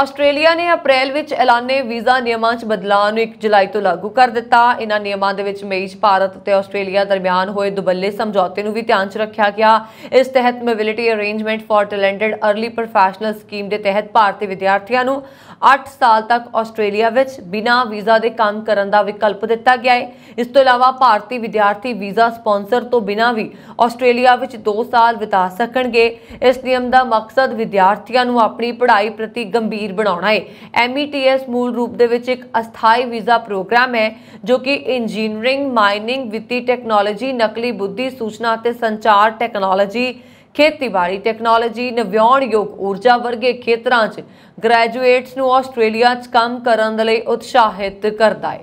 Australia ਨੇ ਅਪ੍ਰੈਲ ਵਿੱਚ ਐਲਾਨੇ ਵੀਜ਼ਾ ਨਿਯਮਾਂ 'ਚ ਬਦਲਾਅ ਨੂੰ 1 ਜੁਲਾਈ ਤੋਂ ਲਾਗੂ ਕਰ ਦਿੱਤਾ ਇਹਨਾਂ ਨਿਯਮਾਂ ਦੇ ਵਿੱਚ ਮਈ 'ਚ ਭਾਰਤ ਤੇ ਆਸਟ੍ਰੇਲੀਆ ਦਰਮਿਆਨ ਹੋਏ ਦੁਬੱਲੇ ਸਮਝੌਤੇ ਨੂੰ ਵੀ ਧਿਆਨ 'ਚ ਰੱਖਿਆ ਗਿਆ ਇਸ ਤਹਿਤ mobility arrangement for talented early professional scheme ਦੇ ਤਹਿਤ ਭਾਰਤੀ ਵਿਦਿਆਰਥੀਆਂ ਨੂੰ 8 ਸਾਲ ਤੱਕ ਆਸਟ੍ਰੇਲੀਆ ਵਿੱਚ ਬਿਨਾਂ ਵੀਜ਼ਾ ਦੇ ਕੰਮ ਕਰਨ ਦਾ ਵਿਕਲਪ ਦਿੱਤਾ ਗਿਆ ਹੈ ਇਸ ਤੋਂ ਇਲਾਵਾ ਭਾਰਤੀ ਵਿਦਿਆਰਥੀ ਵੀਜ਼ਾ ਸਪਾਂਸਰ ਤੋਂ ਬਿਨਾਂ ਵੀ ਆਸਟ੍ਰੇਲੀਆ ਵਿੱਚ 2 ਸਾਲ ਬਿਤਾ ਸਕਣਗੇ ਇਸ ਨਿਯਮ ਦਾ ਮਕਸਦ ਵਿਦਿਆਰਥੀਆਂ ਨੂੰ ਆਪਣੀ ਪੜ੍ਹਾਈ ਪ੍ਰਤੀ ਗੰਭੀਰ ਵਜ਼ੀਰ ਬਣਾਉਣਾ ਹੈ ਐਮਈਟੀਐਸ e ਮੂਲ ਰੂਪ ਦੇ ਵਿੱਚ ਇੱਕ ਅਸਥਾਈ ਵੀਜ਼ਾ ਪ੍ਰੋਗਰਾਮ ਹੈ ਜੋ ਕਿ ਇੰਜੀਨੀਅਰਿੰਗ ਮਾਈਨਿੰਗ ਵਿੱਤੀ ਟੈਕਨੋਲੋਜੀ ਨਕਲੀ ਬੁੱਧੀ ਸੂਚਨਾ ਅਤੇ ਸੰਚਾਰ ਟੈਕਨੋਲੋਜੀ ਖੇਤੀਬਾੜੀ ਟੈਕਨੋਲੋਜੀ ਨਵਿਆਉਣਯੋਗ ਊਰਜਾ ਵਰਗੇ ਖੇਤਰਾਂ 'ਚ ਗ੍ਰੈਜੂਏਟਸ ਨੂੰ ਆਸਟ੍ਰੇਲੀਆ 'ਚ ਕੰਮ ਕਰਨ ਦੇ ਲਈ ਉਤਸ਼ਾਹਿਤ ਕਰਦਾ ਹੈ